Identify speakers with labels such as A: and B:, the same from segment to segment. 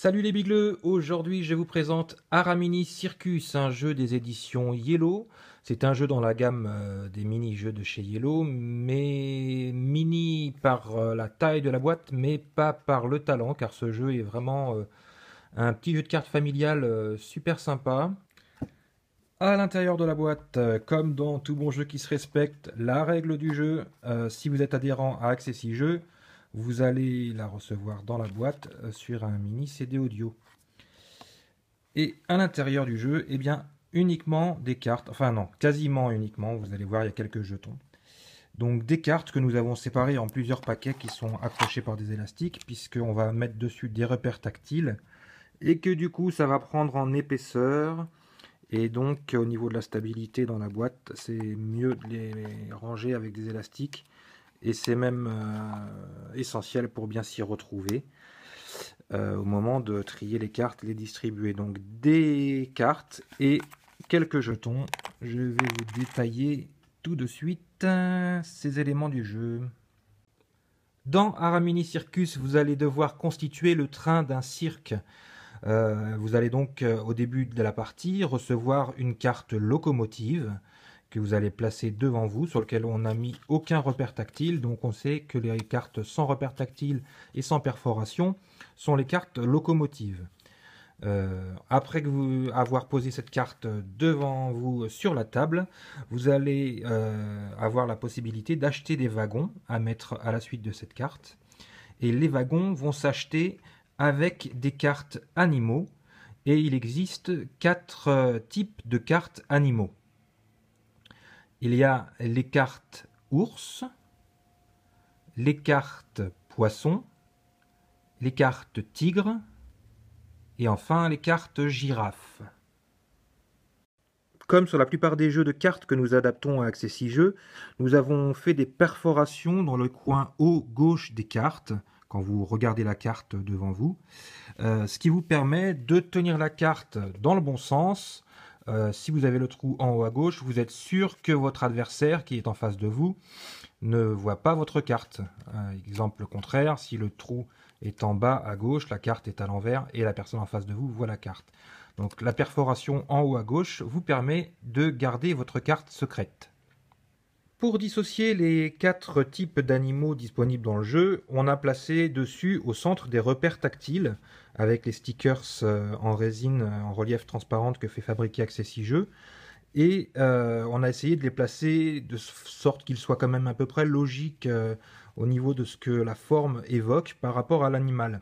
A: Salut les bigleux, aujourd'hui je vous présente Aramini Circus, un jeu des éditions Yellow. C'est un jeu dans la gamme euh, des mini-jeux de chez Yellow, mais mini par euh, la taille de la boîte, mais pas par le talent, car ce jeu est vraiment euh, un petit jeu de cartes familial super sympa. À l'intérieur de la boîte, comme dans tout bon jeu qui se respecte, la règle du jeu, si vous êtes adhérent à Accessi Jeux, vous allez la recevoir dans la boîte euh, sur un mini CD audio. Et à l'intérieur du jeu, eh bien, uniquement des cartes, enfin non, quasiment uniquement, vous allez voir, il y a quelques jetons. Donc des cartes que nous avons séparées en plusieurs paquets qui sont accrochés par des élastiques, puisqu'on va mettre dessus des repères tactiles, et que du coup ça va prendre en épaisseur, et donc au niveau de la stabilité dans la boîte, c'est mieux de les ranger avec des élastiques, et c'est même euh, essentiel pour bien s'y retrouver euh, au moment de trier les cartes, et les distribuer. Donc des cartes et quelques jetons. Je vais vous détailler tout de suite euh, ces éléments du jeu. Dans Aramini Circus, vous allez devoir constituer le train d'un cirque. vous allez donc au début de la partie recevoir une carte locomotive que vous allez placer devant vous, sur lequel on n'a mis aucun repère tactile. Donc on sait que les cartes sans repère tactile et sans perforation sont les cartes locomotives. Euh, après avoir posé cette carte devant vous sur la table, vous allez euh, avoir la possibilité d'acheter des wagons à mettre à la suite de cette carte. Et les wagons vont s'acheter avec des cartes animaux. Et il existe quatre euh, types de cartes animaux il y a les cartes ours, les cartes poisson, les cartes tigre et enfin les cartes girafe. Comme sur la plupart des jeux de cartes que nous adaptons à 6 Jeux, nous avons fait des perforations dans le coin haut gauche des cartes, quand vous regardez la carte devant vous, euh, ce qui vous permet de tenir la carte dans le bon sens euh, si vous avez le trou en haut à gauche, vous êtes sûr que votre adversaire qui est en face de vous ne voit pas votre carte. Euh, exemple contraire, si le trou est en bas à gauche, la carte est à l'envers et la personne en face de vous voit la carte. Donc la perforation en haut à gauche vous permet de garder votre carte secrète. Pour dissocier les quatre types d'animaux disponibles dans le jeu, on a placé dessus au centre des repères tactiles avec les stickers euh, en résine euh, en relief transparente que fait fabriquer Accessi Et euh, on a essayé de les placer de sorte qu'ils soient quand même à peu près logiques au niveau de ce que la forme évoque par rapport à l'animal.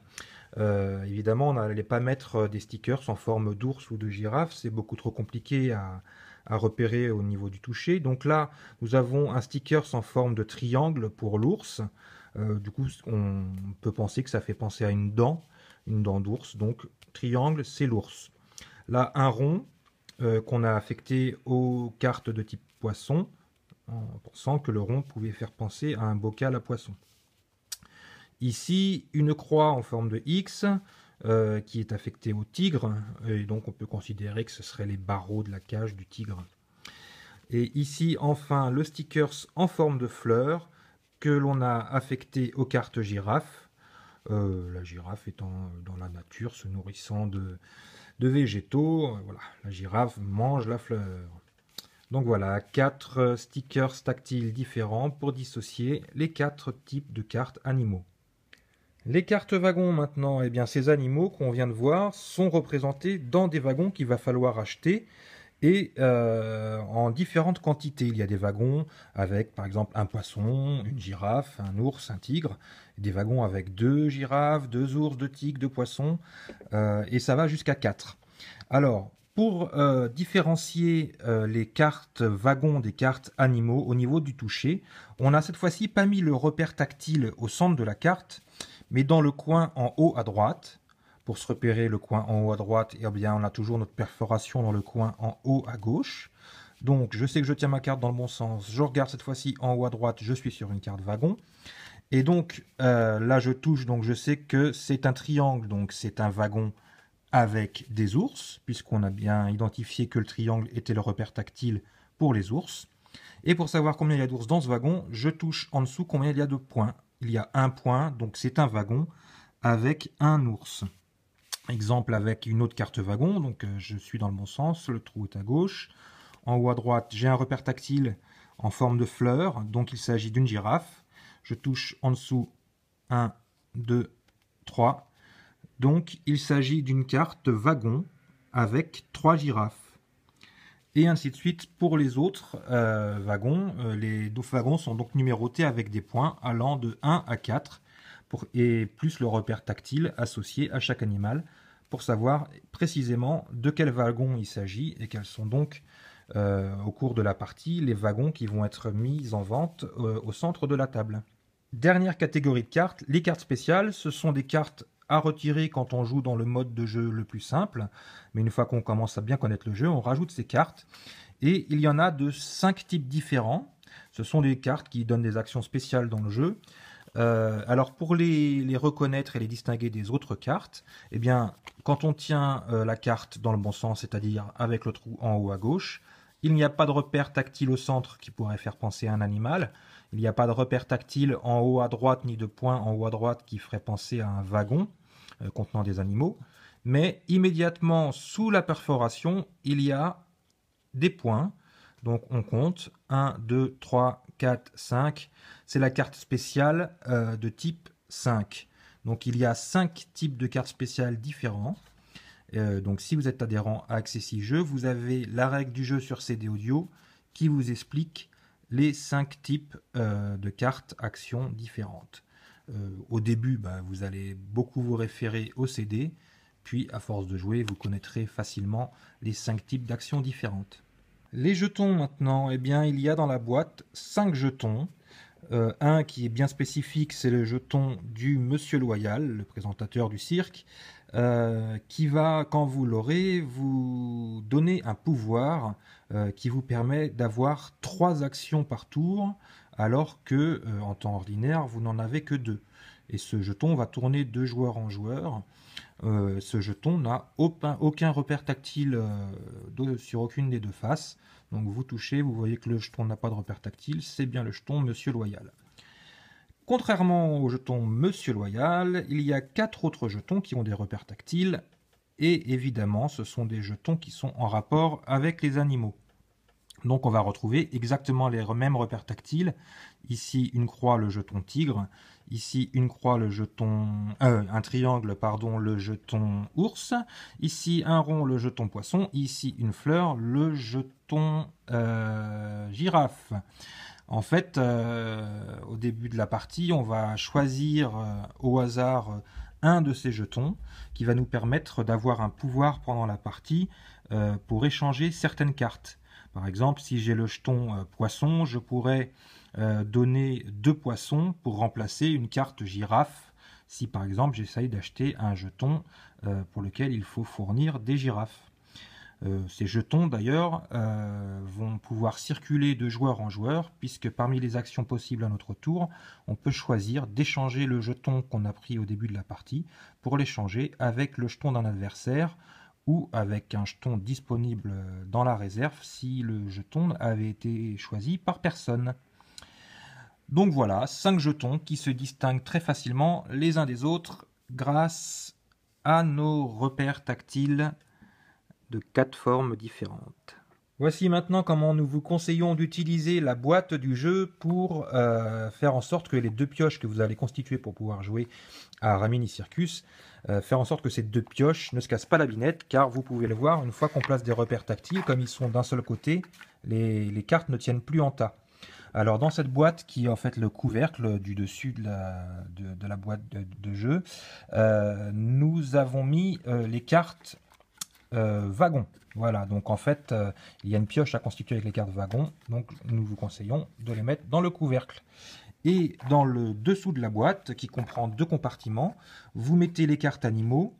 A: évidemment, on n'allait pas mettre des stickers en forme d'ours ou de girafe, c'est beaucoup trop compliqué à, à repérer au niveau du toucher. Donc là, nous avons un sticker sans forme de triangle pour l'ours. Euh, du coup, on peut penser que ça fait penser à une dent, une dent d'ours. Donc triangle, c'est l'ours. Là, un rond euh, qu'on a affecté aux cartes de type poisson, en pensant que le rond pouvait faire penser à un bocal à poisson. Ici, une croix en forme de X, euh, qui est affecté au tigre, et donc on peut considérer que ce seraient les barreaux de la cage du tigre. Et ici, enfin, le stickers en forme de fleur que l'on a affecté aux cartes girafe, euh, la girafe étant dans la nature, se nourrissant de, de végétaux. Euh, voilà, la girafe mange la fleur. Donc voilà, quatre stickers tactiles différents pour dissocier les quatre types de cartes animaux. Les cartes wagons maintenant, et eh bien ces animaux qu'on vient de voir sont représentés dans des wagons qu'il va falloir acheter et euh, en différentes quantités. Il y a des wagons avec par exemple un poisson, une girafe, un ours, un tigre, des wagons avec deux girafes, deux ours, deux tigres, deux poissons, euh, et ça va jusqu'à quatre. Alors, pour euh, différencier les cartes wagons des cartes animaux au niveau du toucher, on n'a cette fois-ci pas mis le repère tactile au centre de la carte, mais dans le coin en haut à droite, pour se repérer le coin en haut à droite, et eh bien on a toujours notre perforation dans le coin en haut à gauche. Donc je sais que je tiens ma carte dans le bon sens, je regarde cette fois-ci en haut à droite, je suis sur une carte wagon. Et donc euh, là je touche, donc je sais que c'est un triangle, donc c'est un wagon avec des ours, puisqu'on a bien identifié que le triangle était le repère tactile pour les ours. Et pour savoir combien il y a d'ours dans ce wagon, je touche en dessous combien il y a de points il y a un point, donc c'est un wagon avec un ours. Exemple avec une autre carte wagon, donc euh, je suis dans le bon sens, le trou est à gauche. En haut à droite, j'ai un repère tactile en forme de fleur, donc il s'agit d'une girafe. Je touche en dessous 1, 2, 3. Donc il s'agit d'une carte wagon avec trois girafes et ainsi de suite pour les autres euh, wagons. Euh, les 12 wagons sont donc numérotés avec des points allant de 1 à 4 pour, et plus le repère tactile associé à chaque animal pour savoir précisément de quel wagon il s'agit et quels sont donc euh, au cours de la partie les wagons qui vont être mis en vente au centre de la table. Dernière catégorie de cartes, les cartes spéciales, ce sont des cartes à retirer quand on joue dans le mode de jeu le plus simple. Mais une fois qu'on commence à bien connaître le jeu, on rajoute ces cartes. Et il y en a de cinq types différents. Ce sont des cartes qui donnent des actions spéciales dans le jeu. Euh, alors pour les, reconnaître et les distinguer des autres cartes, eh bien quand on tient euh, la carte dans le bon sens, c'est-à-dire avec le trou en haut à gauche, il n'y a pas de repère tactile au centre qui pourrait faire penser à un animal. Il n'y a pas de repère tactile en haut à droite ni de point en haut à droite qui ferait penser à un wagon euh, contenant des animaux. Mais immédiatement sous la perforation, il y a des points. Donc on compte 1, 2, 3, 4, 5. C'est la carte spéciale euh, de type 5. Donc il y a 5 types de cartes spéciales différents. Euh, donc si vous êtes adhérent à Accessi Jeux, vous avez la règle du jeu sur CD Audio qui vous explique les cinq types euh, de cartes actions différentes. Euh, au début, bah, vous allez beaucoup vous référer au CD, puis à force de jouer, vous connaîtrez facilement les cinq types d'actions différentes. Les jetons maintenant, eh bien, il y a dans la boîte cinq jetons. Euh, un qui est bien spécifique, c'est le jeton du Monsieur Loyal, le présentateur du cirque. Euh, qui va, quand vous l'aurez, vous donner un pouvoir euh, qui vous permet d'avoir trois actions par tour, alors que euh, en temps ordinaire, vous n'en avez que deux. Et ce jeton va tourner de joueur en joueur. ce jeton n'a aucun, repère tactile sur aucune des deux faces. Donc vous touchez, vous voyez que le jeton n'a pas de repère tactile, c'est bien le jeton Monsieur Loyal. Contrairement au jeton Monsieur Loyal, il y a quatre autres jetons qui ont des repères tactiles, et évidemment ce sont des jetons qui sont en rapport avec les animaux. Donc on va retrouver exactement les mêmes repères tactiles. Ici une croix le jeton tigre, ici une croix le jeton euh, un triangle pardon le jeton ours, ici un rond le jeton poisson, ici une fleur le jeton euh, girafe. En fait, euh, au début de la partie, on va choisir euh, au hasard euh, un de ces jetons qui va nous permettre d'avoir un pouvoir pendant la partie pour échanger certaines cartes. Par exemple, si j'ai le jeton poisson, je pourrais donner deux poissons pour remplacer une carte girafe si par exemple j'essaye d'acheter un jeton pour lequel il faut fournir des girafes. Euh, ces jetons d'ailleurs euh, vont pouvoir circuler de joueur en joueur puisque parmi les actions possibles à notre tour, on peut choisir d'échanger le jeton qu'on a pris au début de la partie pour l'échanger avec le jeton d'un adversaire ou avec un jeton disponible dans la réserve si le jeton avait été choisi par personne. Donc voilà, 5 jetons qui se distinguent très facilement les uns des autres grâce à nos repères tactiles de quatre formes différentes. Voici maintenant comment nous vous conseillons d'utiliser la boîte du jeu pour euh, faire en sorte que les deux pioches que vous allez constituer pour pouvoir jouer à Ramini Circus, euh, faire en sorte que ces deux pioches ne se cassent pas la binette, car vous pouvez le voir, une fois qu'on place des repères tactiles, comme ils sont d'un seul côté, les, cartes ne tiennent plus en tas. Alors dans cette boîte qui est en fait le couvercle du dessus de la, boîte de, jeu, euh, nous avons mis les cartes euh, wagon. Voilà, donc en fait, euh, il y a une pioche à constituer avec les cartes wagon, donc nous vous conseillons de les mettre dans le couvercle. Et dans le dessous de la boîte, qui comprend deux compartiments, vous mettez les cartes animaux,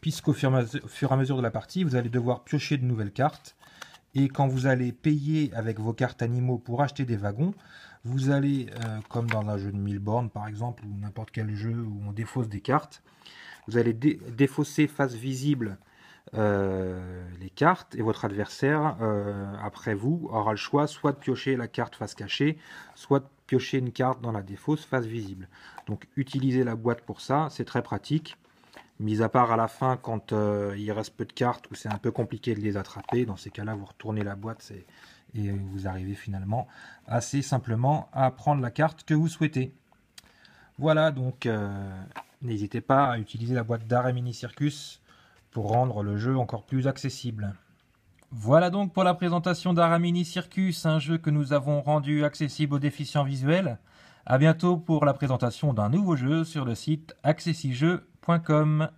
A: puisqu'au fur, et à mesure de la partie, vous allez devoir piocher de nouvelles cartes. Et quand vous allez payer avec vos cartes animaux pour acheter des wagons, vous allez, euh, comme dans un jeu de mille bornes par exemple, ou n'importe quel jeu où on défausse des cartes, vous allez défausser face visible euh, les cartes et votre adversaire, euh, après vous, aura le choix soit de piocher la carte face cachée, soit de piocher une carte dans la défausse face visible. Donc utilisez la boîte pour ça, c'est très pratique. Mis à part à la fin quand euh, il reste peu de cartes ou c'est un peu compliqué de les attraper, dans ces cas-là vous retournez la boîte et vous arrivez finalement assez simplement à prendre la carte que vous souhaitez. Voilà donc n'hésitez pas à utiliser la boîte d'arrêt mini circus pour rendre le jeu encore plus accessible. Voilà donc pour la présentation d'Aramini Circus, un jeu que nous avons rendu accessible aux déficients visuels. A bientôt pour la présentation d'un nouveau jeu sur le site accessijeux.com.